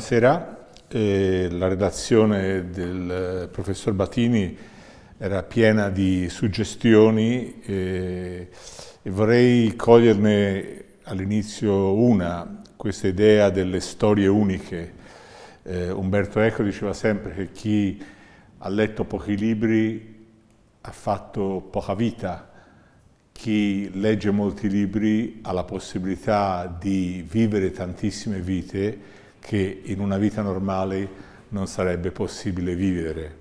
buonasera. Eh, la redazione del eh, professor Batini era piena di suggestioni eh, e vorrei coglierne all'inizio una, questa idea delle storie uniche. Eh, Umberto Eco diceva sempre che chi ha letto pochi libri ha fatto poca vita, chi legge molti libri ha la possibilità di vivere tantissime vite che in una vita normale non sarebbe possibile vivere.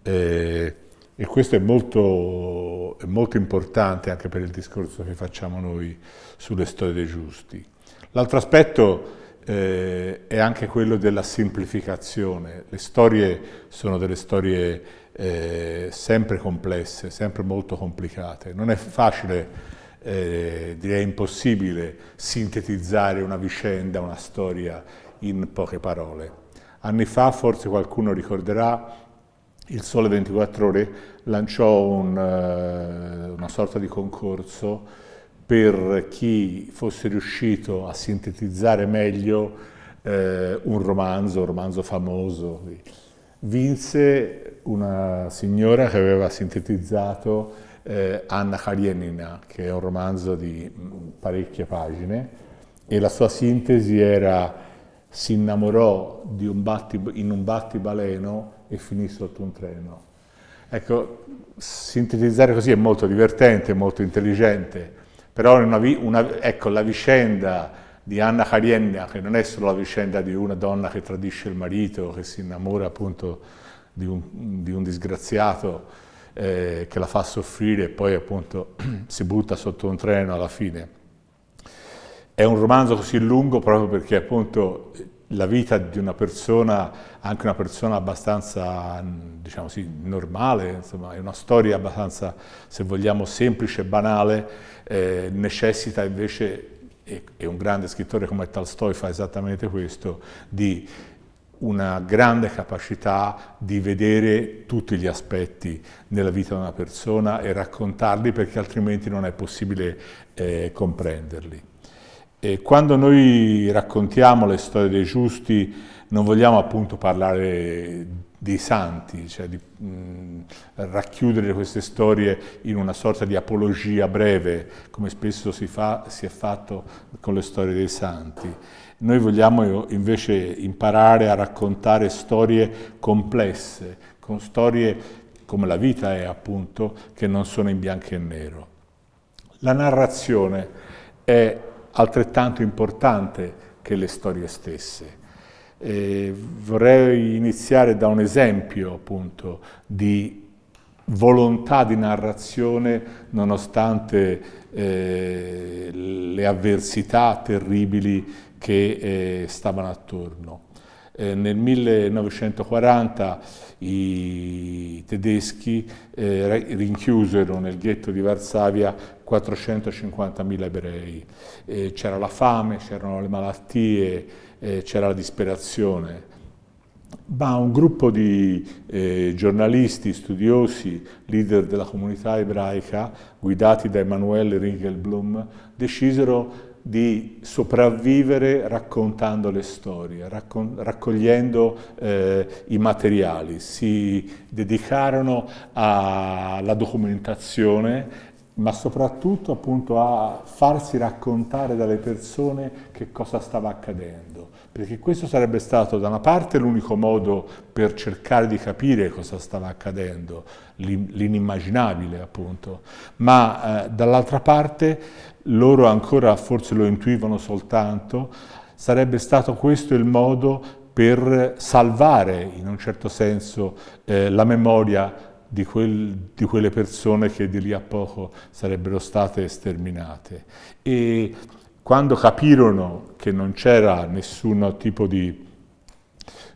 Eh, e questo è molto, è molto, importante anche per il discorso che facciamo noi sulle storie dei giusti. L'altro aspetto eh, è anche quello della semplificazione. Le storie sono delle storie eh, sempre complesse, sempre molto complicate. Non è facile, eh, direi impossibile, sintetizzare una vicenda, una storia in poche parole. Anni fa, forse qualcuno ricorderà, il Sole 24 Ore lanciò un, eh, una sorta di concorso per chi fosse riuscito a sintetizzare meglio eh, un romanzo, un romanzo famoso. Vinse una signora che aveva sintetizzato eh, Anna Karenina, che è un romanzo di mm, parecchie pagine, e la sua sintesi era si innamorò un batti, in un battibaleno e finì sotto un treno. Ecco, sintetizzare così è molto divertente, molto intelligente, però una, una, ecco, la vicenda di Anna Karenina, che non è solo la vicenda di una donna che tradisce il marito, che si innamora appunto di un, di un disgraziato eh, che la fa soffrire e poi appunto si butta sotto un treno alla fine è un romanzo così lungo proprio perché appunto la vita di una persona, anche una persona abbastanza, diciamo così, normale, insomma, è una storia abbastanza, se vogliamo, semplice, banale, eh, necessita invece, e un grande scrittore come Tolstoi fa esattamente questo, di una grande capacità di vedere tutti gli aspetti della vita di una persona e raccontarli perché altrimenti non è possibile eh, comprenderli. E quando noi raccontiamo le storie dei giusti non vogliamo appunto parlare dei santi, cioè di mh, racchiudere queste storie in una sorta di apologia breve, come spesso si, fa, si è fatto con le storie dei santi. Noi vogliamo invece imparare a raccontare storie complesse, con storie come la vita è appunto, che non sono in bianco e nero. La narrazione è altrettanto importante che le storie stesse. Eh, vorrei iniziare da un esempio appunto di volontà di narrazione nonostante eh, le avversità terribili che eh, stavano attorno. Eh, nel 1940 i tedeschi eh, rinchiusero nel ghetto di Varsavia 450.000 ebrei. Eh, c'era la fame, c'erano le malattie, eh, c'era la disperazione. Ma un gruppo di eh, giornalisti, studiosi, leader della comunità ebraica, guidati da Emanuele Ringelblum, decisero di sopravvivere raccontando le storie, raccon raccogliendo eh, i materiali. Si dedicarono alla documentazione ma soprattutto appunto a farsi raccontare dalle persone che cosa stava accadendo, perché questo sarebbe stato da una parte l'unico modo per cercare di capire cosa stava accadendo, l'inimmaginabile appunto, ma eh, dall'altra parte loro ancora forse lo intuivano soltanto, sarebbe stato questo il modo per salvare in un certo senso eh, la memoria di, quel, di, quelle persone che di lì a poco sarebbero state sterminate. E quando capirono che non c'era nessun tipo di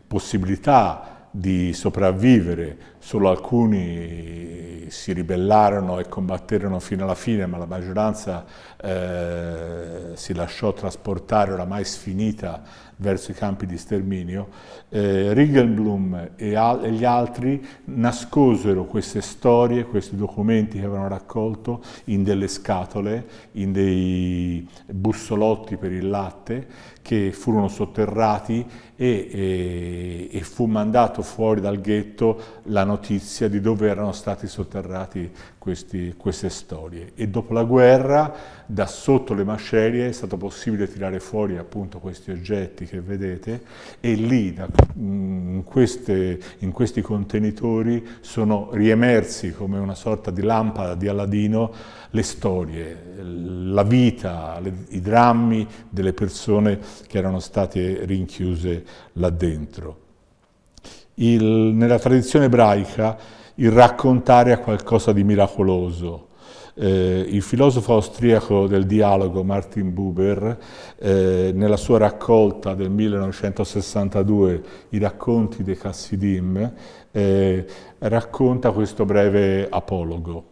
possibilità di sopravvivere, solo alcuni si ribellarono e combatterono fino alla fine, ma la maggioranza eh, si lasciò trasportare oramai sfinita verso i campi di sterminio, eh, Riegelblum e, al, e, gli altri nascosero queste storie, questi documenti che avevano raccolto in delle scatole, in dei bussolotti per il latte che furono sotterrati e, e, e, fu mandato fuori dal ghetto la notizia di dove erano stati sotterrati questi, queste storie. E dopo la guerra, da sotto le mascerie, è stato possibile tirare fuori appunto questi oggetti che vedete e lì, da, in, queste, in questi contenitori, sono riemersi come una sorta di lampada di Aladino le storie, la vita, le, i drammi delle persone che erano state rinchiuse là dentro. Il, nella tradizione ebraica il raccontare è qualcosa di miracoloso. Eh, il filosofo austriaco del dialogo Martin Buber, eh, nella sua raccolta del 1962, I racconti dei Cassidim, eh, racconta questo breve apologo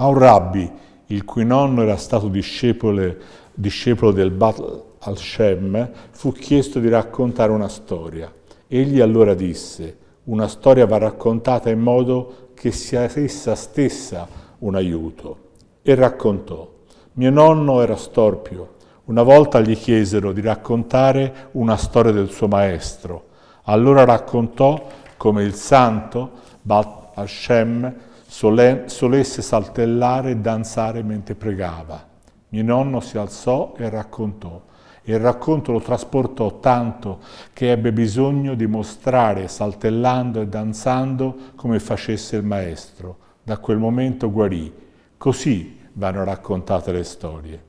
a un rabbi, il cui nonno era stato discepolo, discepolo del Baal al-Shem, fu chiesto di raccontare una storia. Egli allora disse, una storia va raccontata in modo che sia essa stessa un aiuto. E raccontò, mio nonno era storpio, una volta gli chiesero di raccontare una storia del suo maestro. Allora raccontò come il santo Bat shem solesse saltellare e danzare mentre pregava. Mio nonno si alzò e raccontò. il racconto lo trasportò tanto che ebbe bisogno di mostrare, saltellando e danzando, come facesse il maestro. Da quel momento guarì. Così vanno raccontate le storie.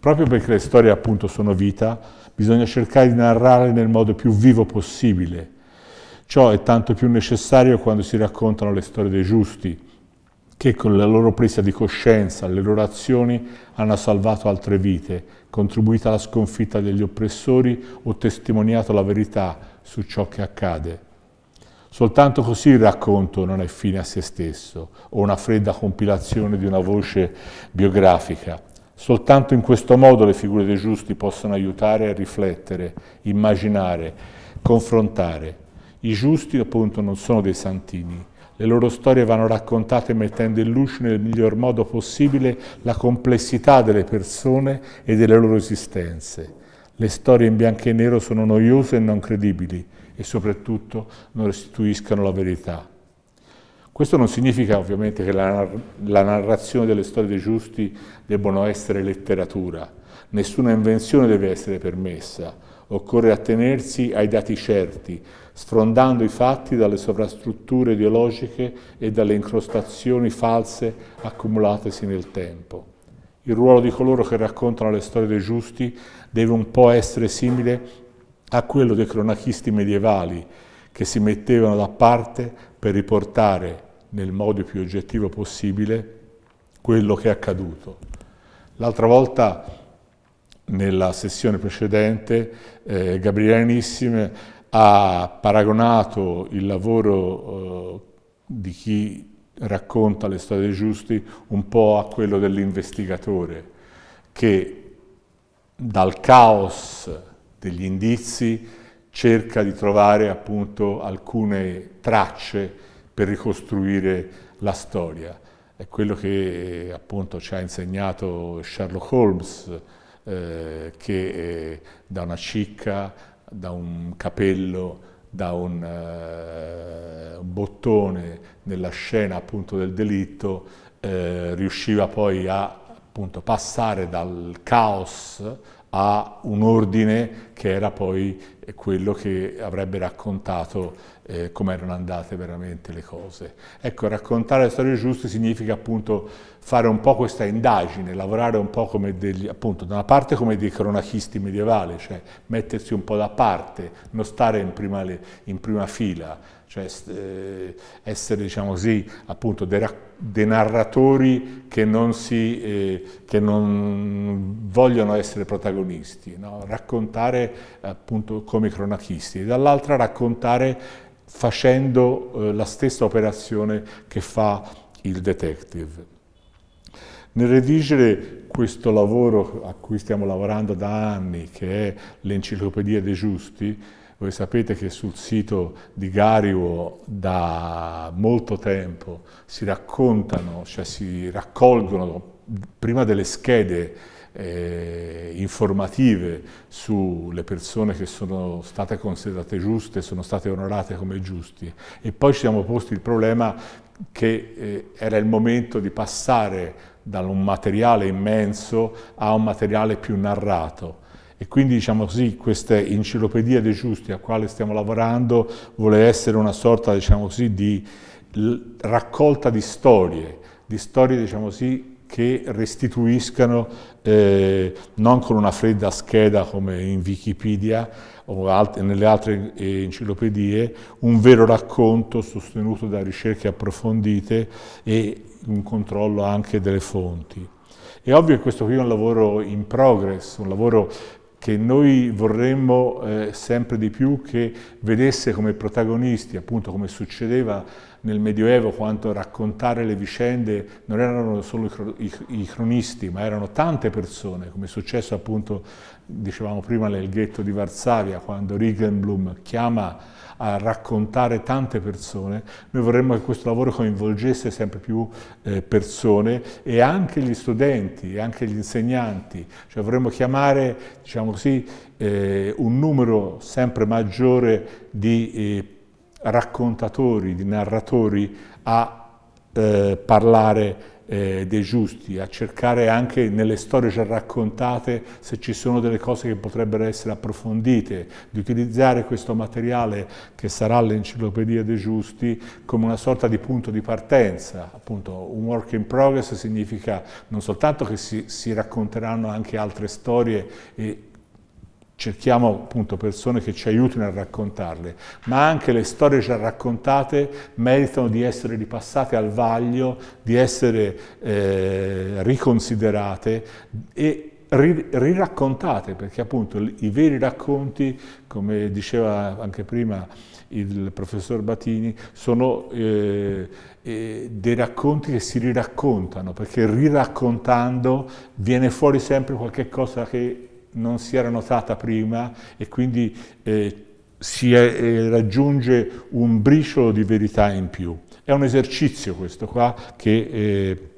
Proprio perché le storie appunto sono vita, bisogna cercare di narrarle nel modo più vivo possibile, Ciò è tanto più necessario quando si raccontano le storie dei giusti, che con la loro presa di coscienza, le loro azioni, hanno salvato altre vite, contribuito alla sconfitta degli oppressori o testimoniato la verità su ciò che accade. Soltanto così il racconto non è fine a se stesso o una fredda compilazione di una voce biografica. Soltanto in questo modo le figure dei giusti possono aiutare a riflettere, immaginare, confrontare. I giusti appunto non sono dei santini. Le loro storie vanno raccontate mettendo in luce nel miglior modo possibile la complessità delle persone e delle loro esistenze. Le storie in bianco e nero sono noiose e non credibili e soprattutto non restituiscono la verità. Questo non significa ovviamente che la, la narrazione delle storie dei giusti debbano essere letteratura, nessuna invenzione deve essere permessa, Occorre attenersi ai dati certi, sfrondando i fatti dalle sovrastrutture ideologiche e dalle incrostazioni false accumulatesi nel tempo. Il ruolo di coloro che raccontano le storie dei giusti deve un po' essere simile a quello dei cronachisti medievali che si mettevano da parte per riportare nel modo più oggettivo possibile quello che è accaduto. L'altra volta nella sessione precedente eh, Gabriele Nissime ha paragonato il lavoro eh, di chi racconta le storie dei giusti un po' a quello dell'investigatore che dal caos degli indizi cerca di trovare appunto alcune tracce per ricostruire la storia. È quello che appunto ci ha insegnato Sherlock Holmes, eh, che eh, da una cicca, da un capello, da un, eh, un bottone nella scena appunto del delitto eh, riusciva poi a appunto, passare dal caos a un ordine che era poi quello che avrebbe raccontato eh, come erano andate veramente le cose. Ecco, raccontare le storie giuste significa appunto fare un po' questa indagine, lavorare un po' come degli, appunto, da una parte come dei cronachisti medievali, cioè mettersi un po' da parte, non stare in prima, in prima fila, cioè eh, essere diciamo così, appunto, dei, narratori che non, si, eh, che non vogliono essere protagonisti, no? raccontare appunto come cronachisti, e dall'altra raccontare facendo eh, la stessa operazione che fa il detective. Nel redigere questo lavoro a cui stiamo lavorando da anni, che è l'Enciclopedia dei Giusti, voi sapete che sul sito di Gario da molto tempo si raccontano, cioè si raccolgono prima delle schede eh, informative sulle persone che sono state considerate giuste, sono state onorate come giusti e poi ci siamo posti il problema che eh, era il momento di passare da un materiale immenso a un materiale più narrato e quindi diciamo così, questa enciclopedia dei giusti a quale stiamo lavorando vuole essere una sorta diciamo così, di raccolta di storie, di storie diciamo così, che restituiscano eh, non con una fredda scheda come in Wikipedia o alt nelle altre eh, enciclopedie, un vero racconto sostenuto da ricerche approfondite e un controllo anche delle fonti. È ovvio che questo qui è un lavoro in progress, un lavoro che noi vorremmo eh, sempre di più che vedesse come protagonisti, appunto come succedeva nel Medioevo, quando raccontare le vicende non erano solo i, cronisti, ma erano tante persone, come è successo appunto dicevamo prima nel ghetto di Varsavia, quando Rigenblum chiama a raccontare tante persone, noi vorremmo che questo lavoro coinvolgesse sempre più eh, persone e anche gli studenti, e anche gli insegnanti, cioè vorremmo chiamare, diciamo così, eh, un numero sempre maggiore di eh, raccontatori, di narratori a eh, parlare eh, dei giusti, a cercare anche nelle storie già raccontate se ci sono delle cose che potrebbero essere approfondite, di utilizzare questo materiale che sarà l'enciclopedia dei giusti come una sorta di punto di partenza. Appunto, un work in progress significa non soltanto che si, si racconteranno anche altre storie e, cerchiamo appunto persone che ci aiutino a raccontarle, ma anche le storie già raccontate meritano di essere ripassate al vaglio, di essere eh, riconsiderate e riraccontate, perché appunto i veri racconti, come diceva anche prima il professor Batini, sono eh, eh, dei racconti che si riraccontano, perché riraccontando viene fuori sempre qualche cosa che non si era notata prima e quindi eh, si è, eh, raggiunge un briciolo di verità in più. È un esercizio questo qua che, eh,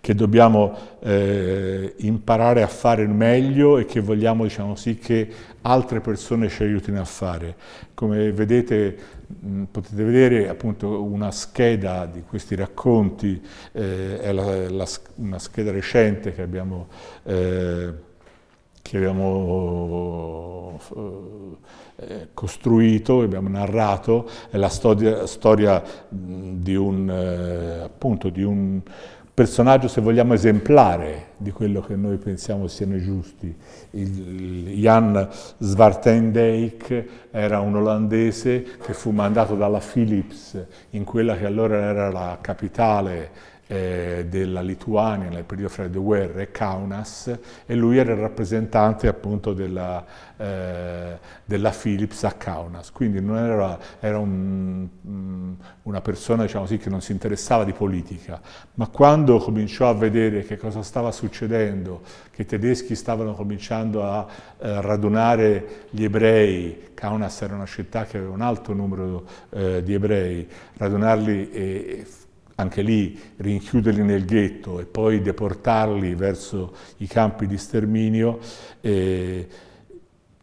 che dobbiamo eh, imparare a fare meglio e che vogliamo, diciamo sì, che altre persone ci aiutino a fare. Come vedete, mm, potete vedere appunto una scheda di questi racconti, eh, è la, la, una scheda recente che abbiamo eh, che abbiamo eh, costruito, abbiamo narrato, è la storia, storia di, un, eh, appunto, di un personaggio, se vogliamo, esemplare di quello che noi pensiamo siano giusti. Il, Jan Svartendijk era un olandese che fu mandato dalla Philips in quella che allora era la capitale eh, della Lituania nel periodo fra le due guerre, Kaunas, e lui era il rappresentante appunto della, eh, della Philips a Kaunas, quindi non era, era un, mm, una persona diciamo così, che non si interessava di politica, ma quando cominciò a vedere che cosa stava succedendo, che i tedeschi stavano cominciando a eh, radunare gli ebrei, Kaunas era una città che aveva un alto numero eh, di ebrei, radunarli e, e anche lì rinchiuderli nel ghetto e poi deportarli verso i campi di sterminio, eh,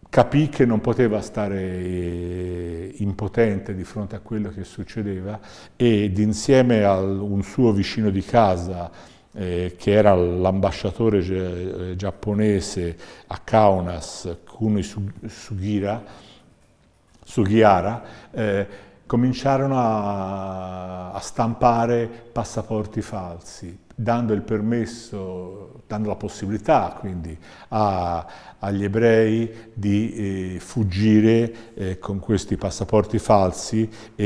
capì che non poteva stare eh, impotente di fronte a quello che succedeva ed insieme a un suo vicino di casa, eh, che era l'ambasciatore eh, giapponese a Kaunas, Kuni Sugira, Sugiara, eh, cominciarono a, a, stampare passaporti falsi, dando il permesso, dando la possibilità quindi a, agli ebrei di eh, fuggire eh, con questi passaporti falsi e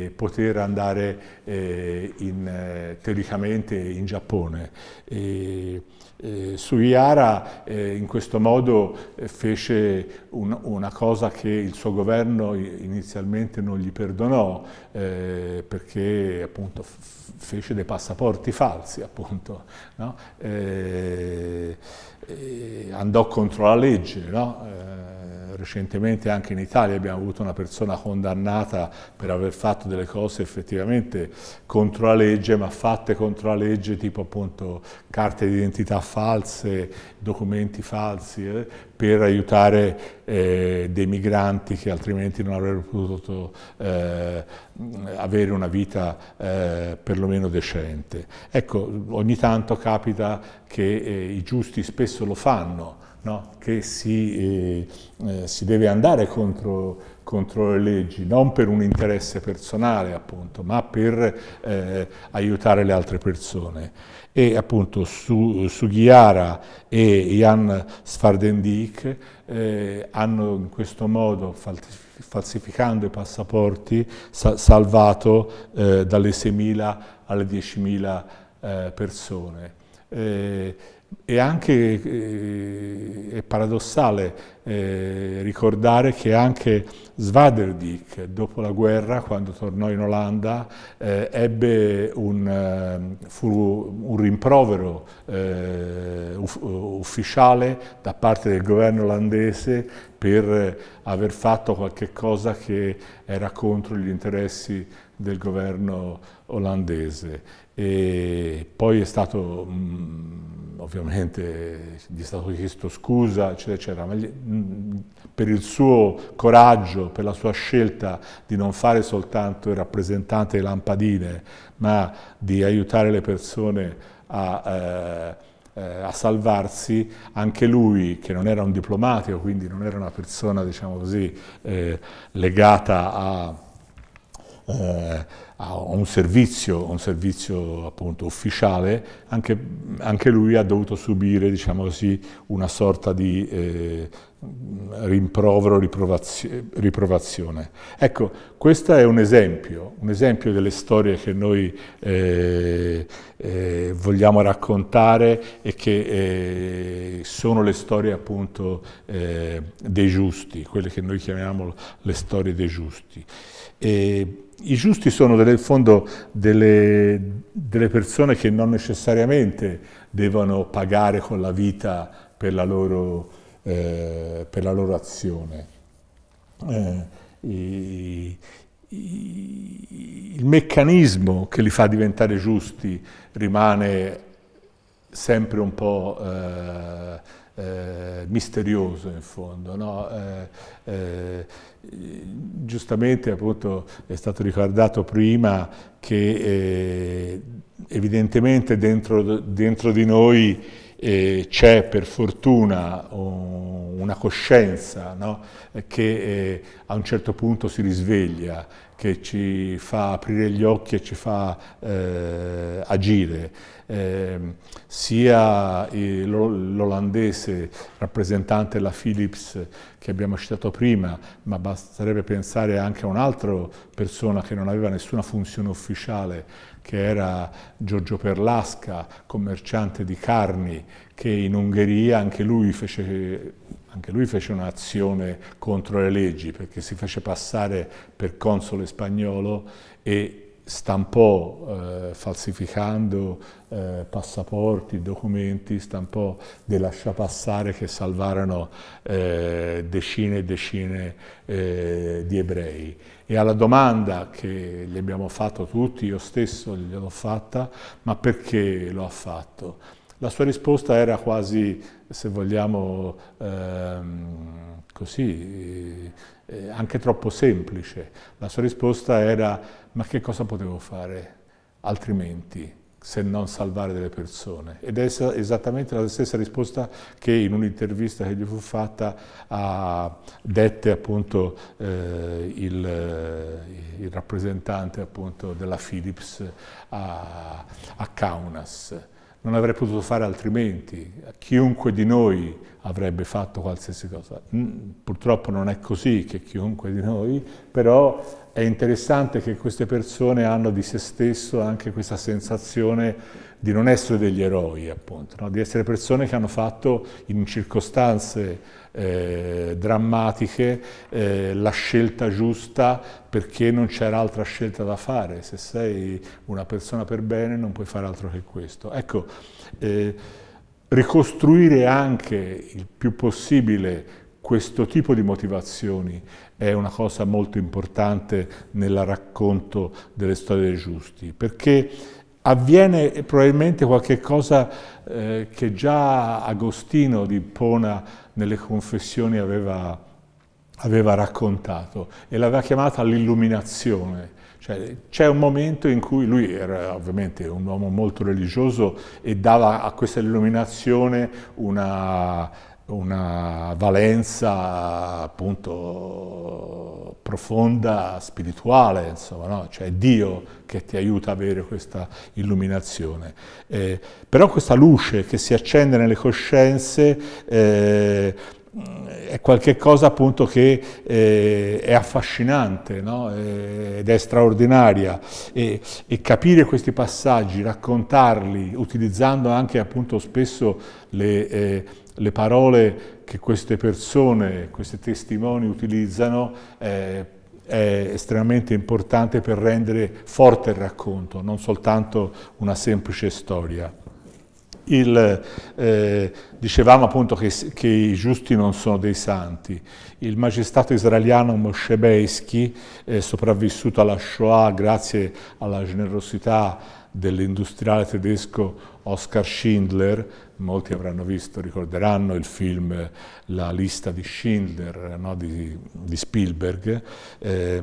eh, poter andare eh, in, eh, teoricamente in Giappone. E, eh, Iara eh, in questo modo eh, fece un, una cosa che il suo governo inizialmente non gli perdonò eh, perché appunto fece dei passaporti falsi appunto, no? Eh, eh, andò contro la legge, no? Eh, recentemente anche in Italia abbiamo avuto una persona condannata per aver fatto delle cose effettivamente contro la legge, ma fatte contro la legge tipo appunto carte di identità false, documenti falsi, eh, per aiutare eh, dei migranti che altrimenti non avrebbero potuto eh, avere una vita eh, perlomeno decente. Ecco, ogni tanto capita che eh, i giusti spesso lo fanno, no? che si, eh, eh, si deve andare contro contro le leggi, non per un interesse personale appunto, ma per eh, aiutare le altre persone. E appunto su, Ghiara e Jan Sfardendik eh, hanno in questo modo, falsificando i passaporti, sa salvato eh, dalle 6.000 alle 10.000 eh, persone. Eh, e anche eh, è paradossale eh, ricordare che anche Svaderdik, dopo la guerra, quando tornò in Olanda, eh, ebbe un, eh, fu un rimprovero eh, uff ufficiale da parte del governo olandese per aver fatto qualche cosa che era contro gli interessi del governo olandese e poi è stato, mm, ovviamente, gli è stato chiesto scusa, eccetera, eccetera, ma mm, per il suo coraggio, per la sua scelta di non fare soltanto il rappresentante delle lampadine, ma di aiutare le persone a... Eh, eh a salvarsi, anche lui che non era un diplomatico, quindi non era una persona diciamo così, eh, legata a, eh, a un servizio, un servizio appunto ufficiale, anche, anche, lui ha dovuto subire diciamo così, una sorta di eh, rimprovero, riprovazione. Ecco, questo è un esempio, un esempio delle storie che noi eh, eh, vogliamo raccontare e che eh, sono le storie appunto eh, dei giusti, quelle che noi chiamiamo le storie dei giusti. E I giusti sono delle fondo del fondo delle, delle persone che non necessariamente devono pagare con la vita per la loro, eh, per la loro azione. Eh, i, il meccanismo che li fa diventare giusti rimane sempre un po' eh, eh misterioso in fondo. No? Eh, eh, eh, giustamente appunto, è stato ricordato prima che eh, evidentemente dentro, dentro, di noi eh, c'è per fortuna un, una coscienza no? che eh, a un certo punto si risveglia, che ci fa aprire gli occhi e ci fa eh, agire eh, sia l'olandese rappresentante della Philips che abbiamo citato prima, ma basterebbe pensare anche a un'altra persona che non aveva nessuna funzione ufficiale, che era Giorgio Perlasca, commerciante di carni, che in Ungheria anche lui fece anche lui fece un'azione contro le leggi perché si fece passare per console spagnolo e stampò eh, falsificando eh, passaporti, documenti, stampò dei lasciapassare che salvarono eh, decine e decine eh, di ebrei. E alla domanda che gli abbiamo fatto tutti, io stesso gliel'ho fatta, ma perché lo ha fatto? La sua risposta era quasi, se vogliamo, ehm, così, eh, anche troppo semplice. La sua risposta era ma che cosa potevo fare altrimenti se non salvare delle persone? Ed è esattamente la stessa risposta che in un'intervista che gli fu fatta a, dette appunto eh, il, il, rappresentante appunto della Philips a, a Kaunas non avrei potuto fare altrimenti, chiunque di noi avrebbe fatto qualsiasi cosa. Purtroppo non è così che chiunque di noi, però è interessante che queste persone hanno di se stesso anche questa sensazione di non essere degli eroi, appunto, no? di essere persone che hanno fatto in circostanze eh, drammatiche eh, la scelta giusta perché non c'era altra scelta da fare. Se sei una persona per bene non puoi fare altro che questo. Ecco, eh, ricostruire anche il più possibile questo tipo di motivazioni è una cosa molto importante nel racconto delle storie dei giusti, perché avviene probabilmente qualcosa eh, che già Agostino di Pona nelle confessioni aveva, aveva raccontato e l'aveva chiamata l'illuminazione. Cioè, c'è un momento in cui lui era ovviamente un uomo molto religioso e dava a questa illuminazione una una valenza appunto profonda, spirituale, insomma, no? cioè Dio che ti aiuta ad avere questa illuminazione. Eh, però questa luce che si accende nelle coscienze eh, è qualcosa appunto che eh, è affascinante no? Eh, ed è straordinaria e, e, capire questi passaggi, raccontarli, utilizzando anche appunto spesso le eh, le parole che queste persone, questi testimoni utilizzano eh, è estremamente importante per rendere forte il racconto, non soltanto una semplice storia. Il, eh, dicevamo appunto che, che, i giusti non sono dei santi. Il magistrato israeliano Moshe Beisky, eh, sopravvissuto alla Shoah grazie alla generosità dell'industriale tedesco Oskar Schindler, molti avranno visto, ricorderanno il film La lista di Schindler no, di, di, Spielberg, eh,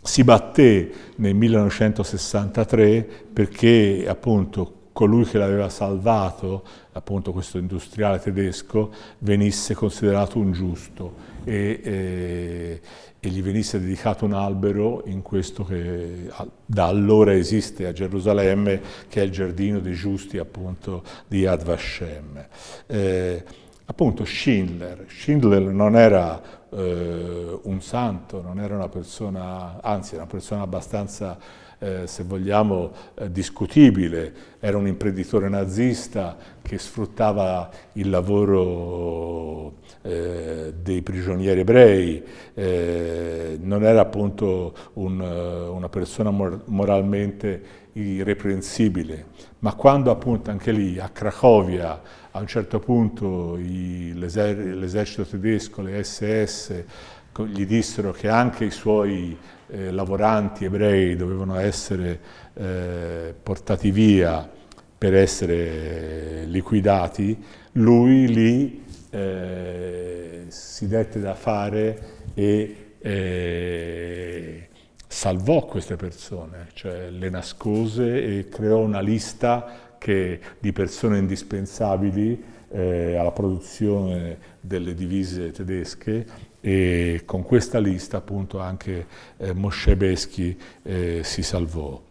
si batté nel 1963 perché appunto colui che l'aveva salvato, appunto questo industriale tedesco, venisse considerato un giusto e, eh, e gli venisse dedicato un albero in questo che da allora esiste a Gerusalemme, che è il giardino dei giusti appunto di Yad Vashem. Eh, appunto Schindler, Schindler non era eh, un santo, non era una persona, anzi era una persona abbastanza, eh, se vogliamo, eh, discutibile, era un imprenditore nazista che sfruttava il lavoro eh, dei prigionieri ebrei, eh, non era appunto un, eh, una persona mor moralmente irreprensibile, ma quando appunto anche lì a Cracovia a un certo punto l'esercito tedesco, le SS, gli dissero che anche i suoi eh, lavoranti ebrei dovevano essere eh, portati via per essere liquidati, lui lì eh, si dette da fare e eh, salvò queste persone, cioè le nascose e creò una lista che, di persone indispensabili eh, alla produzione delle divise tedesche e con questa lista appunto anche eh, Mosce Beschi eh, si salvò.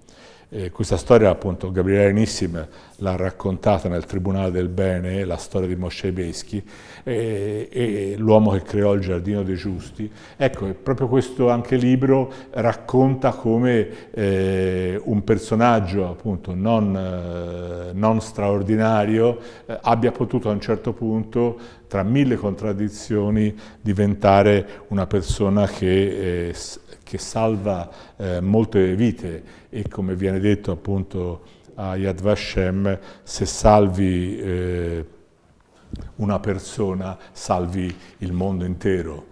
Eh, questa storia appunto Gabriele Nissim l'ha raccontata nel Tribunale del Bene, la storia di Moshe Beschi, e, e l'uomo che creò il Giardino dei Giusti. Ecco, proprio questo anche libro racconta come eh, un personaggio appunto non, eh, non straordinario eh, abbia potuto a un certo punto, tra mille contraddizioni, diventare una persona che eh, che salva eh, molte vite e come viene detto appunto a Yad Vashem, se salvi eh, una persona salvi il mondo intero.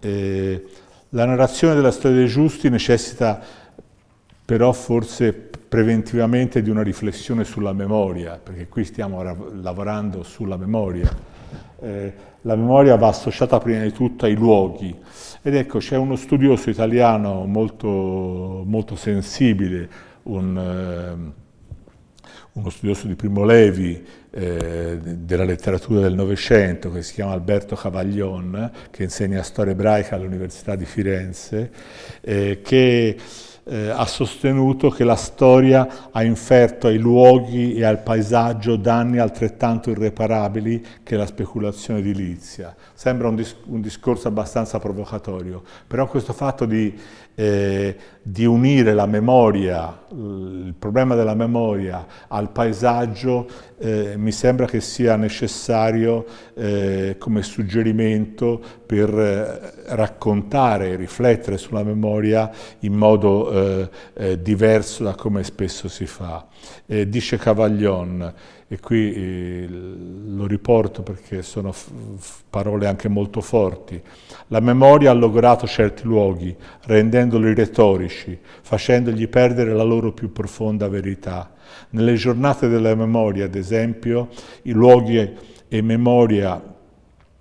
Eh, la narrazione della storia dei giusti necessita però forse preventivamente di una riflessione sulla memoria, perché qui stiamo lavorando sulla memoria. Eh, la memoria va associata prima di tutto ai luoghi ed ecco c'è uno studioso italiano molto, molto sensibile, un, eh, uno studioso di Primo Levi eh, della letteratura del Novecento che si chiama Alberto Cavaglion che insegna storia ebraica all'Università di Firenze eh, che eh, ha sostenuto che la storia ha inferto ai luoghi e al paesaggio danni altrettanto irreparabili che la speculazione edilizia. Sembra un, dis- un discorso abbastanza provocatorio, però questo fatto di eh, di unire la memoria, il problema della memoria al paesaggio, eh, mi sembra che sia necessario eh, come suggerimento per eh, raccontare e riflettere sulla memoria in modo eh, eh, diverso da come spesso si fa. dice Cavaglion, e qui eh, lo riporto perché sono parole anche molto forti. La memoria ha logorato certi luoghi, rendendoli retorici, facendogli perdere la loro più profonda verità. Nelle giornate della memoria, ad esempio, i luoghi e memoria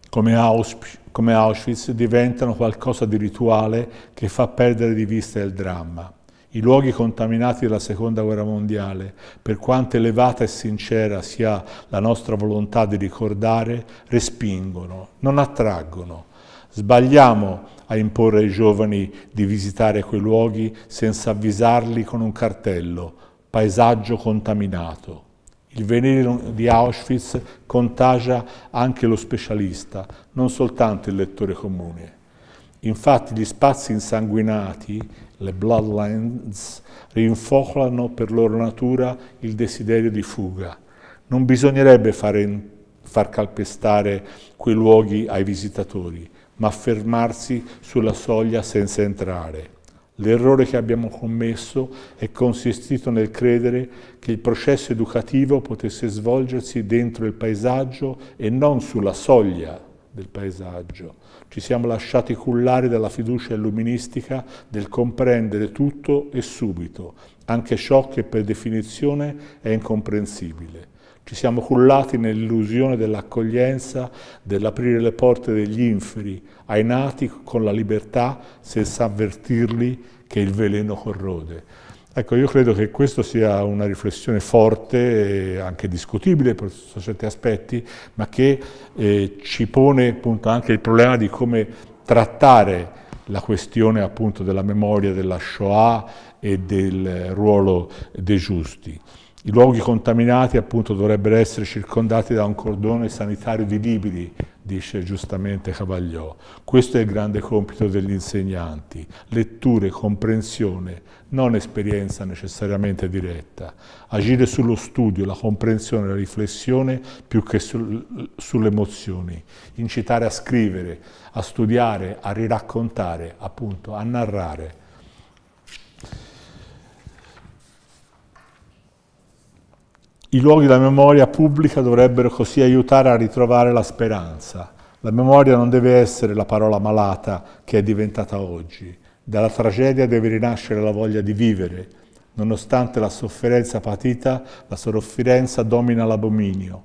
come auspici come Auschwitz diventano qualcosa di rituale che fa perdere di vista il dramma i luoghi contaminati dalla seconda guerra mondiale, per quanto elevata e sincera sia la nostra volontà di ricordare, respingono, non attraggono. Sbagliamo a imporre ai giovani di visitare quei luoghi senza avvisarli con un cartello, paesaggio contaminato. Il veneno di Auschwitz contagia anche lo specialista, non soltanto il lettore comune. Infatti gli spazi insanguinati le bloodlines rinfocolano per loro natura il desiderio di fuga. Non bisognerebbe fare, far calpestare quei luoghi ai visitatori, ma fermarsi sulla soglia senza entrare. L'errore che abbiamo commesso è consistito nel credere che il processo educativo potesse svolgersi dentro il paesaggio e non sulla soglia del paesaggio. Ci siamo lasciati cullare dalla fiducia illuministica del comprendere tutto e subito, anche ciò che per definizione è incomprensibile. Ci siamo cullati nell'illusione dell'accoglienza, dell'aprire le porte degli inferi ai nati con la libertà senza avvertirli che il veleno corrode. Ecco, io credo che questa sia una riflessione forte, anche discutibile per certi aspetti, ma che eh, ci pone appunto anche il problema di come trattare la questione appunto della memoria della Shoah e del ruolo dei giusti. I luoghi contaminati appunto dovrebbero essere circondati da un cordone sanitario di libidi, dice giustamente Cavagliò. Questo è il grande compito degli insegnanti, letture, comprensione, non esperienza necessariamente diretta, agire sullo studio, la comprensione, la riflessione più che sul, sulle emozioni, incitare a scrivere, a studiare, a riraccontare, appunto, a narrare. I luoghi della memoria pubblica dovrebbero così aiutare a ritrovare la speranza. La memoria non deve essere la parola malata che è diventata oggi. Dalla tragedia deve rinascere la voglia di vivere. Nonostante la sofferenza patita, la sofferenza domina l'abominio.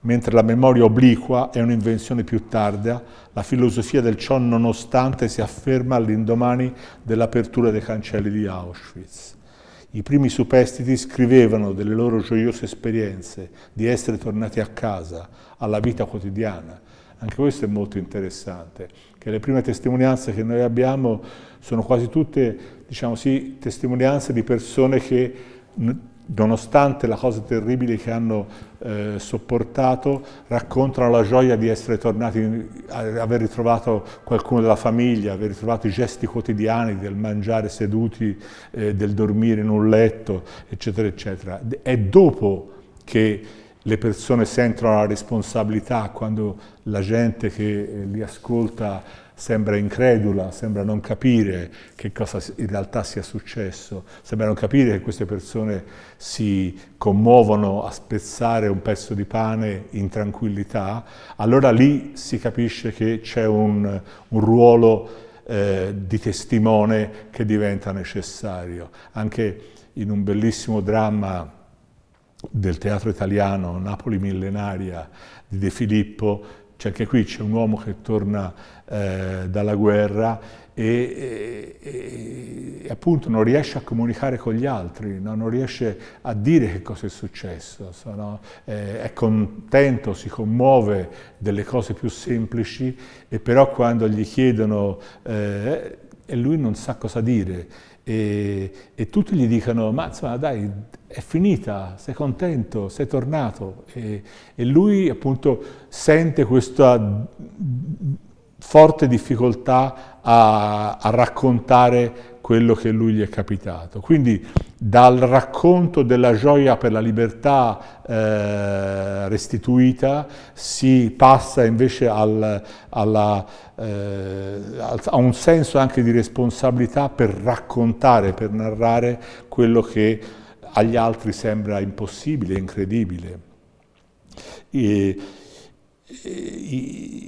Mentre la memoria obliqua è un'invenzione più tarda, la filosofia del ciò nonostante si afferma all'indomani dell'apertura dei cancelli di Auschwitz. I primi superstiti scrivevano delle loro gioiose esperienze, di essere tornati a casa, alla vita quotidiana. Anche questo è molto interessante, che le prime testimonianze che noi abbiamo sono quasi tutte, diciamo sì, testimonianze di persone che nonostante la cosa terribile che hanno eh, sopportato, raccontano la gioia di essere tornati, aver ritrovato qualcuno della famiglia, aver ritrovato i gesti quotidiani del mangiare seduti, eh, del dormire in un letto, eccetera, eccetera. È dopo che le persone sentono la responsabilità, quando la gente che li ascolta sembra incredula, sembra non capire che cosa in realtà sia successo, sembra non capire che queste persone si commuovono a spezzare un pezzo di pane in tranquillità, allora lì si capisce che c'è un, un ruolo eh, di testimone che diventa necessario. Anche in un bellissimo dramma del teatro italiano Napoli millenaria di De Filippo cioè anche qui c'è un uomo che torna eh, dalla guerra e, e, e, appunto non riesce a comunicare con gli altri, no? non riesce a dire che cosa è successo, so, eh, è contento, si commuove delle cose più semplici e però quando gli chiedono eh, e lui non sa cosa dire e, e tutti gli dicono ma insomma dai è finita, sei contento, sei tornato e, e lui appunto sente questa forte difficoltà a, a raccontare quello che lui gli è capitato. Quindi dal racconto della gioia per la libertà eh, restituita si passa invece al, alla, eh, a un senso anche di responsabilità per raccontare, per narrare quello che agli altri sembra impossibile, incredibile. E, eh,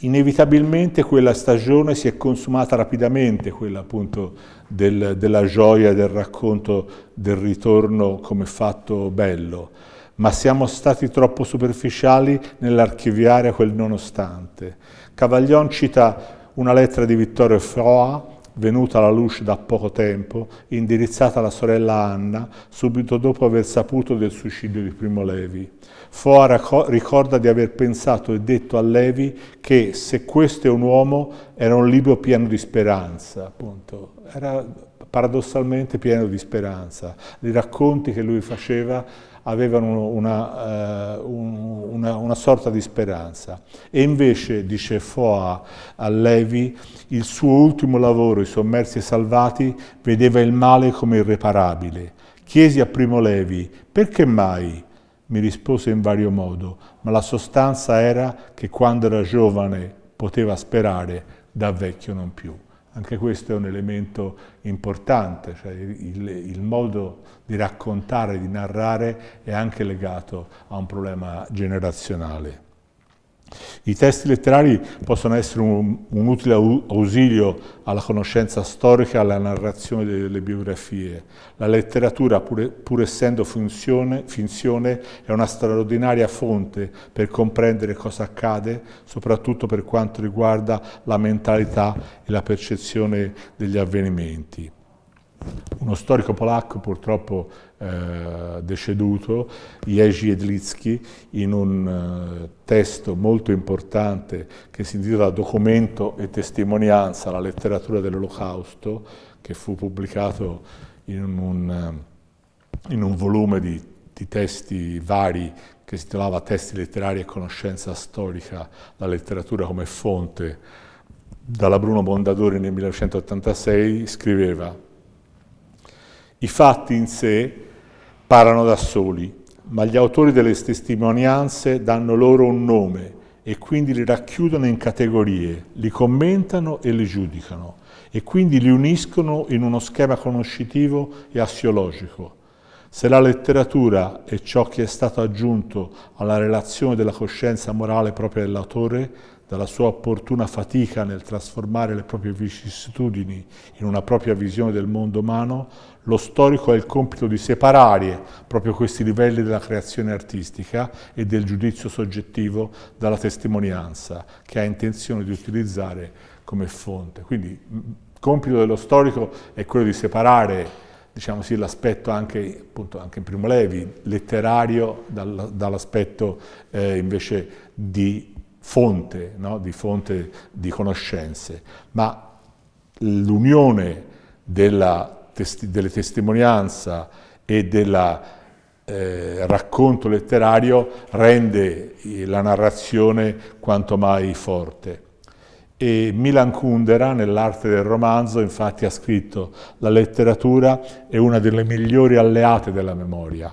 inevitabilmente quella stagione si è consumata rapidamente, quella appunto del, della gioia del racconto del ritorno come fatto bello, ma siamo stati troppo superficiali nell'archiviare quel nonostante. Cavaglion cita una lettera di Vittorio Froa, venuta alla luce da poco tempo, indirizzata alla sorella Anna, subito dopo aver saputo del suicidio di Primo Levi. Foa ricorda di aver pensato e detto a Levi che se questo è un uomo era un libro pieno di speranza, appunto. Era paradossalmente pieno di speranza. I racconti che lui faceva avevano una, eh, una, una, sorta di speranza. E invece, dice Foa a Levi, il suo ultimo lavoro, i sommersi e salvati, vedeva il male come irreparabile. Chiesi a Primo Levi, perché mai mi rispose in vario modo, ma la sostanza era che quando era giovane poteva sperare, da vecchio non più. Anche questo è un elemento importante, cioè il, il, modo di raccontare, di narrare è anche legato a un problema generazionale. I testi letterari possono essere un, un, utile ausilio alla conoscenza storica, alla narrazione delle biografie. La letteratura, pur, pur essendo funzione, finzione, è una straordinaria fonte per comprendere cosa accade, soprattutto per quanto riguarda la mentalità e la percezione degli avvenimenti. Uno storico polacco, purtroppo eh, deceduto, Jerzy Jedlicki, in un eh, testo molto importante che si intitola Documento e testimonianza, la letteratura dell'Olocausto, che fu pubblicato in un, eh, in un volume di, di testi vari che si intitolava Testi letterari e conoscenza storica, la letteratura come fonte, dalla Bruno Mondadori nel 1986, scriveva i fatti in sé parlano da soli, ma gli autori delle testimonianze danno loro un nome e quindi li racchiudono in categorie, li commentano e li giudicano e quindi li uniscono in uno schema conoscitivo e assiologico. Se la letteratura è ciò che è stato aggiunto alla relazione della coscienza morale propria dell'autore, dalla sua opportuna fatica nel trasformare le proprie vicissitudini in una propria visione del mondo umano, lo storico ha il compito di separare proprio questi livelli della creazione artistica e del giudizio soggettivo dalla testimonianza che ha intenzione di utilizzare come fonte. Quindi il mm, compito dello storico è quello di separare diciamo sì, l'aspetto anche, anche in Primo Levi, letterario, dall'aspetto eh, invece di fonte, no? di fonte di conoscenze, ma l'unione testi delle testimonianze e del eh, racconto letterario rende eh, la narrazione quanto mai forte. E Milan Kundera, nell'arte del romanzo, infatti ha scritto la letteratura è una delle migliori alleate della memoria.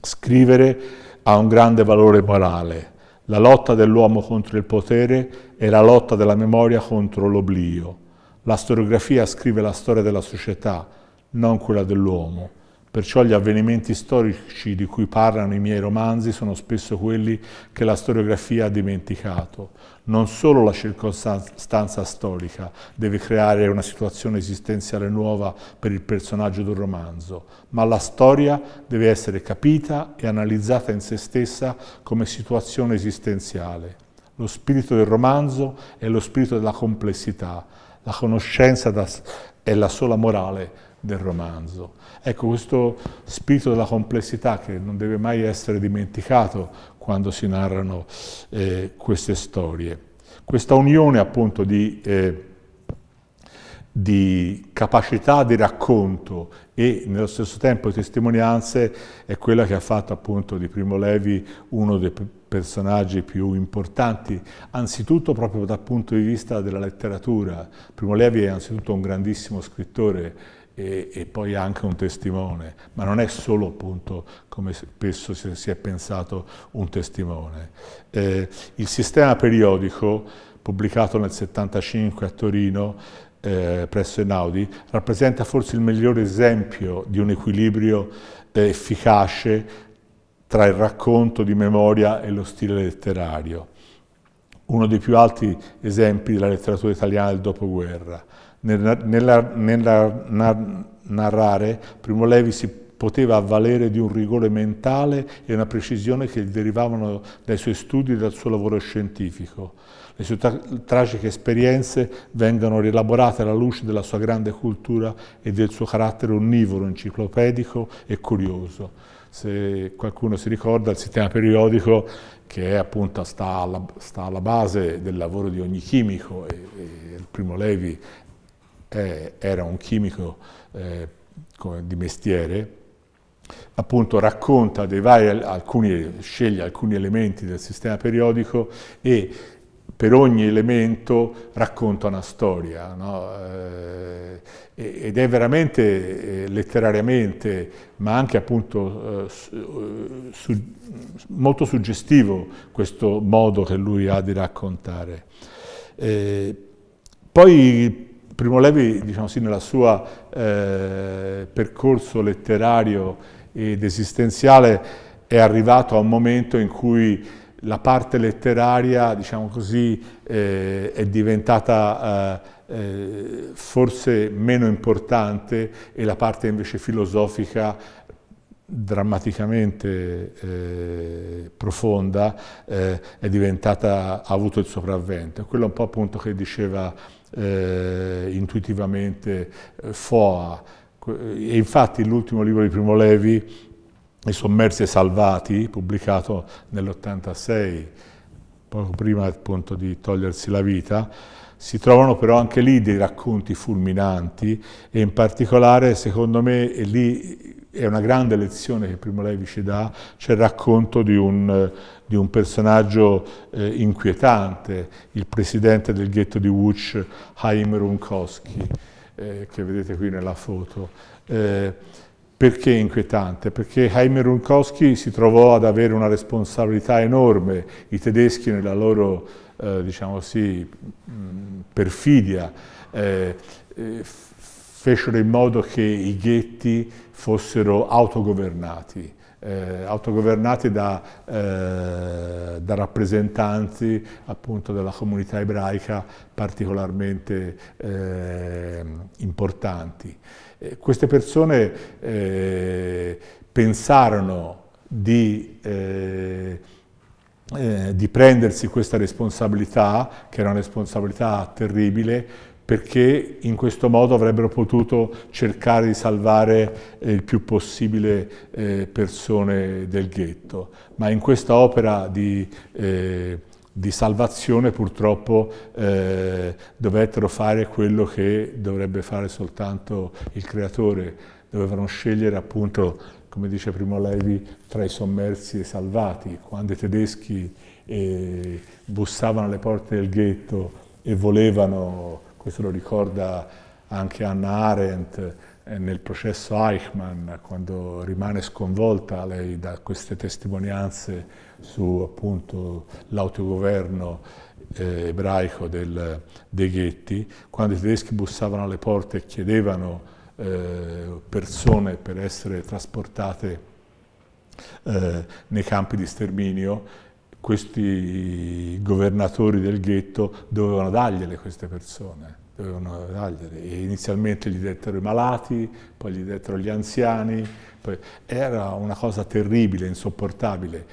Scrivere ha un grande valore morale, la lotta dell'uomo contro il potere e la lotta della memoria contro l'oblio. La storiografia scrive la storia della società, non quella dell'uomo. Perciò gli avvenimenti storici di cui parlano i miei romanzi sono spesso quelli che la storiografia ha dimenticato. Non solo la circostanza storica deve creare una situazione esistenziale nuova per il personaggio d'un romanzo, ma la storia deve essere capita e analizzata in se stessa come situazione esistenziale. Lo spirito del romanzo è lo spirito della complessità, la conoscenza è la sola morale del romanzo. Ecco, questo spirito della complessità che non deve mai essere dimenticato quando si narrano eh, queste storie. Questa unione appunto di, eh, di, capacità di racconto e nello stesso tempo di testimonianze è quella che ha fatto appunto di Primo Levi uno dei personaggi più importanti, anzitutto proprio dal punto di vista della letteratura. Primo Levi è anzitutto un grandissimo scrittore, e, e, poi anche un testimone, ma non è solo appunto, come spesso si, è pensato, un testimone. Eh, il sistema periodico, pubblicato nel 1975 a Torino, eh, presso Enaudi, rappresenta forse il migliore esempio di un equilibrio eh, efficace tra il racconto di memoria e lo stile letterario. Uno dei più alti esempi della letteratura italiana del dopoguerra. Nella, nella, nella na, narrare, Primo Levi si poteva avvalere di un rigore mentale e una precisione che derivavano dai suoi studi e dal suo lavoro scientifico. Le sue tra tragiche esperienze vengono rielaborate alla luce della sua grande cultura e del suo carattere onnivoro, enciclopedico e curioso. Se qualcuno si ricorda, il sistema periodico che è appunto sta alla, sta alla base del lavoro di ogni chimico e, e il primo Levi eh, era un chimico eh, di mestiere, appunto racconta vari, alcuni, sceglie alcuni elementi del sistema periodico e per ogni elemento racconta una storia, no? eh, ed è veramente eh, letterariamente, ma anche appunto eh, eh, su, molto suggestivo questo modo che lui ha di raccontare. Eh, poi Primo Levi, diciamo sì, nel suo eh, percorso letterario ed esistenziale è arrivato a un momento in cui la parte letteraria, diciamo così, eh, è diventata eh, eh, forse meno importante e la parte invece filosofica drammaticamente eh, profonda eh, è diventata, ha avuto il sopravvento. Quello è un po' appunto che diceva eh, intuitivamente eh, foa. Eh, e infatti l'ultimo libro di Primo Levi, I sommersi e salvati, pubblicato nell'86, poco prima appunto di togliersi la vita, si trovano però anche lì dei racconti fulminanti e in particolare secondo me è lì è una grande lezione che Primo Levi ci dà, c'è il racconto di un di un personaggio eh, inquietante, il presidente del ghetto di Łódź, Haim Runkowski, eh, che vedete qui nella foto. Eh, perché inquietante? Perché Haim Runkowski si trovò ad avere una responsabilità enorme, i tedeschi nella loro, eh, diciamo così, perfidia, eh, eh, fecero in modo che i ghetti fossero autogovernati eh, autogovernati da, eh, da, rappresentanti appunto della comunità ebraica particolarmente eh, importanti. queste persone eh, pensarono di eh, eh, di prendersi questa responsabilità, che era una responsabilità terribile, perché in questo modo avrebbero potuto cercare di salvare eh, il più possibile eh, persone del ghetto. Ma in questa opera di, eh, di salvazione purtroppo eh, dovettero fare quello che dovrebbe fare soltanto il creatore, dovevano scegliere appunto, come dice Primo Levi, tra i sommersi e i salvati. Quando i tedeschi eh, bussavano alle porte del ghetto e volevano questo lo ricorda anche Anna Arendt eh, nel processo Eichmann, quando rimane sconvolta lei da queste testimonianze su appunto l'autogoverno eh, ebraico del, dei ghetti, quando i tedeschi bussavano alle porte e chiedevano eh, persone per essere trasportate eh, nei campi di sterminio questi governatori del ghetto dovevano dargliele queste persone, dovevano dargliele. E inizialmente gli dettero i malati, poi gli dettero gli anziani, poi... era una cosa terribile, insopportabile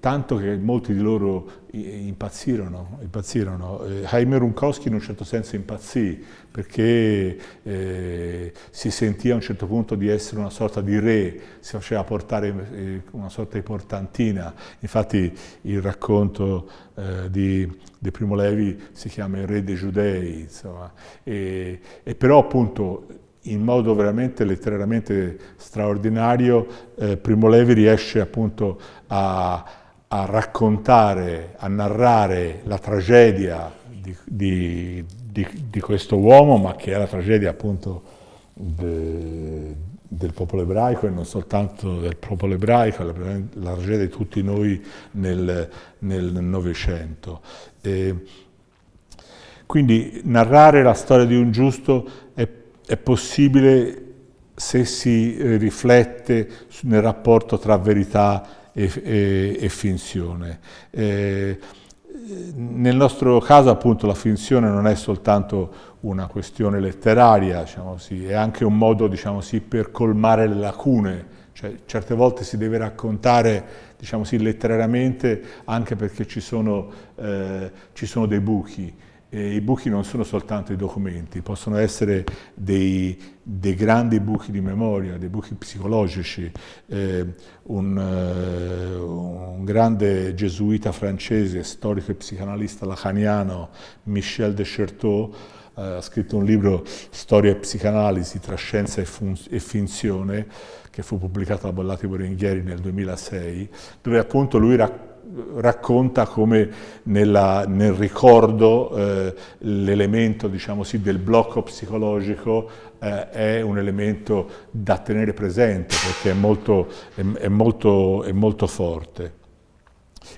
tanto che molti di loro impazzirono. impazzirono. Eh, Jaime Runkowski in un certo senso impazzì perché eh, si sentì a un certo punto di essere una sorta di re, si faceva portare eh, una sorta di portantina. Infatti il racconto eh, di, di, Primo Levi si chiama Il re dei Giudei, insomma. E, e però appunto in modo veramente letteralmente straordinario eh, Primo Levi riesce appunto a, a, raccontare, a narrare la tragedia di, di, di, di, questo uomo, ma che è la tragedia appunto de, del popolo ebraico e non soltanto del popolo ebraico, la, la tragedia di tutti noi nel Novecento. Quindi narrare la storia di un giusto è è possibile se si eh, riflette nel rapporto tra verità e, e, e finzione. Eh, nel nostro caso appunto la finzione non è soltanto una questione letteraria, diciamo così, è anche un modo diciamo così, per colmare le lacune, cioè, certe volte si deve raccontare diciamo così, letterariamente anche perché ci sono, eh, ci sono dei buchi eh, i buchi non sono soltanto i documenti, possono essere dei, dei grandi buchi di memoria, dei buchi psicologici. Eh, un, eh, un, grande gesuita francese, storico e psicanalista lacaniano, Michel de Certeau, eh, ha scritto un libro Storia e psicanalisi tra scienza e, e finzione, che fu pubblicato da Bollati Boringhieri nel 2006, dove appunto lui racconta racconta come nella, nel ricordo eh, l'elemento diciamo sì, del blocco psicologico eh, è un elemento da tenere presente perché è molto, è, è molto, è molto forte.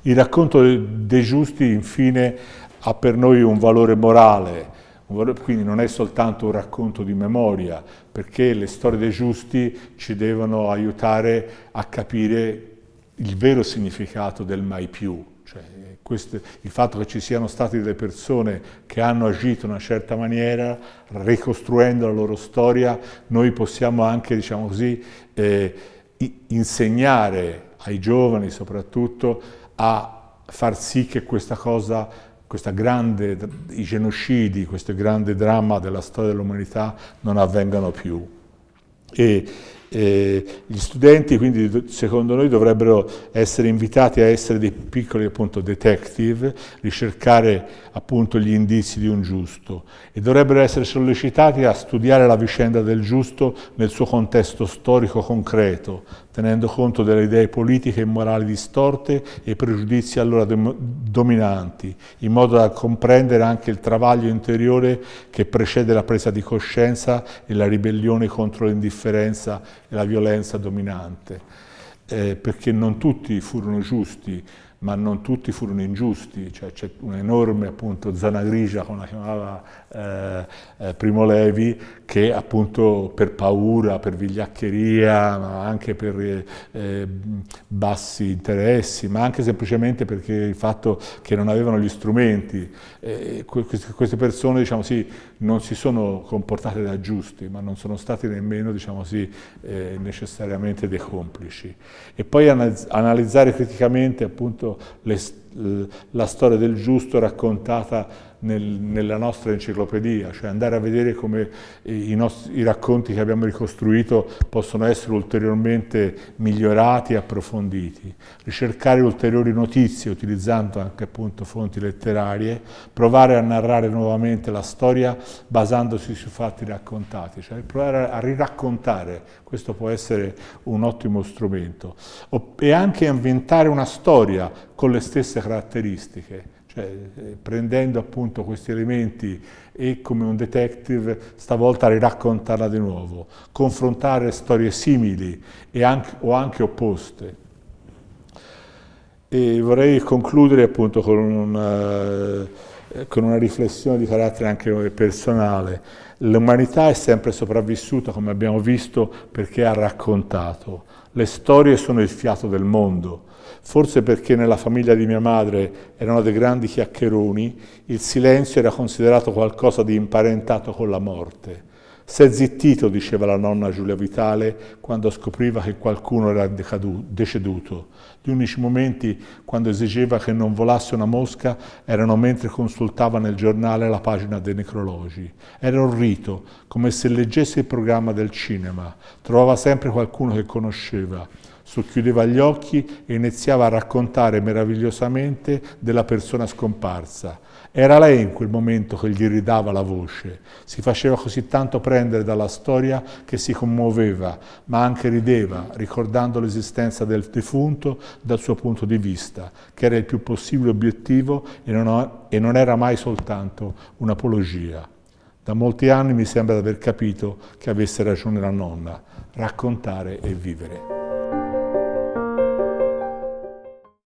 Il racconto dei giusti infine ha per noi un valore morale, quindi non è soltanto un racconto di memoria, perché le storie dei giusti ci devono aiutare a capire il vero significato del mai più, cioè, queste, il fatto che ci siano state delle persone che hanno agito in una certa maniera, ricostruendo la loro storia, noi possiamo anche, diciamo così, eh, insegnare ai giovani soprattutto a far sì che questa cosa, questa grande, i genocidi, questo grande dramma della storia dell'umanità non avvengano più. E, gli studenti quindi secondo noi dovrebbero essere invitati a essere dei piccoli appunto detective, ricercare appunto gli indizi di un giusto e dovrebbero essere sollecitati a studiare la vicenda del giusto nel suo contesto storico concreto, tenendo conto delle idee politiche e morali distorte e pregiudizi allora dominanti, in modo da comprendere anche il travaglio interiore che precede la presa di coscienza e la ribellione contro l'indifferenza e la violenza dominante. Eh, perché non tutti furono giusti, ma non tutti furono ingiusti, cioè c'è un'enorme appunto zona grigia, come la chiamava eh, eh Primo Levi, che appunto per paura, per vigliaccheria, ma anche per eh, eh, bassi interessi, ma anche semplicemente perché il fatto che non avevano gli strumenti, eh, queste persone diciamo sì, non si sono comportate da giusti, ma non sono stati nemmeno diciamo sì, eh, necessariamente dei complici. E poi analizzare criticamente appunto le la storia del giusto raccontata nel, nella nostra enciclopedia, cioè andare a vedere come i, nostri, i racconti che abbiamo ricostruito possono essere ulteriormente migliorati e approfonditi, ricercare ulteriori notizie utilizzando anche appunto fonti letterarie, provare a narrare nuovamente la storia basandosi su fatti raccontati, cioè provare a riraccontare questo può essere un ottimo strumento. E anche inventare una storia con le stesse caratteristiche, cioè eh, prendendo appunto questi elementi e come un detective stavolta riraccontarla di nuovo, confrontare storie simili anche, o anche opposte. E vorrei concludere appunto con una, eh, con una riflessione di carattere anche personale. L'umanità è sempre sopravvissuta, come abbiamo visto, perché ha raccontato. Le storie sono il fiato del mondo. Forse perché nella famiglia di mia madre erano dei grandi chiacchieroni, il silenzio era considerato qualcosa di imparentato con la morte. S'è zittito, diceva la nonna Giulia Vitale, quando scopriva che qualcuno era deceduto. Gli unici momenti quando esigeva che non volasse una mosca erano mentre consultava nel giornale la pagina dei necrologi. Era un rito, come se leggesse il programma del cinema. Trovava sempre qualcuno che conosceva. Socchiudeva gli occhi e iniziava a raccontare meravigliosamente della persona scomparsa era lei in quel momento che gli ridava la voce, si faceva così tanto prendere dalla storia che si commuoveva, ma anche rideva, ricordando l'esistenza del defunto dal suo punto di vista, che era il più possibile obiettivo e non, ho, e non era mai soltanto un'apologia. Da molti anni mi sembra di aver capito che avesse ragione la nonna, raccontare e vivere.